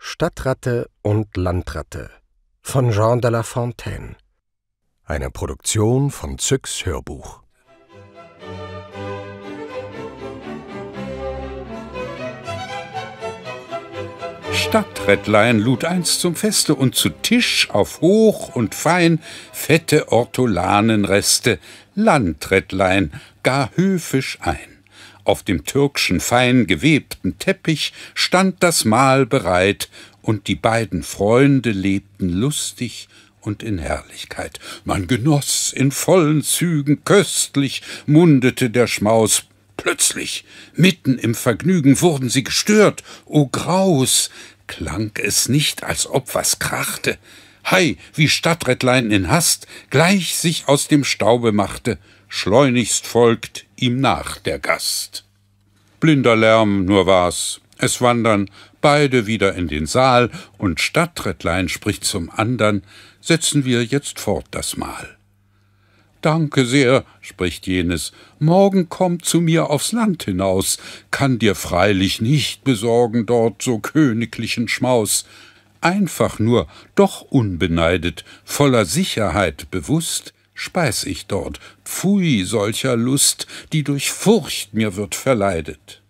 Stadtratte und Landratte von Jean de La Fontaine. Eine Produktion von Zyx Hörbuch. Stadtrettlein lud einst zum Feste und zu Tisch auf hoch und fein fette Ortolanenreste Landrettlein gar höfisch ein. Auf dem türkschen fein gewebten Teppich stand das Mahl bereit, und die beiden Freunde lebten lustig und in Herrlichkeit. Man genoss in vollen Zügen köstlich, mundete der Schmaus. Plötzlich, mitten im Vergnügen, wurden sie gestört. O Graus! Klang es nicht, als ob was krachte. Hei, wie Stadträtlein in Hast gleich sich aus dem Staube machte, schleunigst folgt ihm nach der Gast. Blinder Lärm nur war's, es wandern beide wieder in den Saal, und Stadträtlein spricht zum andern, setzen wir jetzt fort das Mahl. Danke sehr, spricht jenes, morgen kommt zu mir aufs Land hinaus, kann dir freilich nicht besorgen dort so königlichen Schmaus, einfach nur, doch unbeneidet, voller Sicherheit bewusst, speis ich dort, pfui solcher Lust, die durch Furcht mir wird verleidet.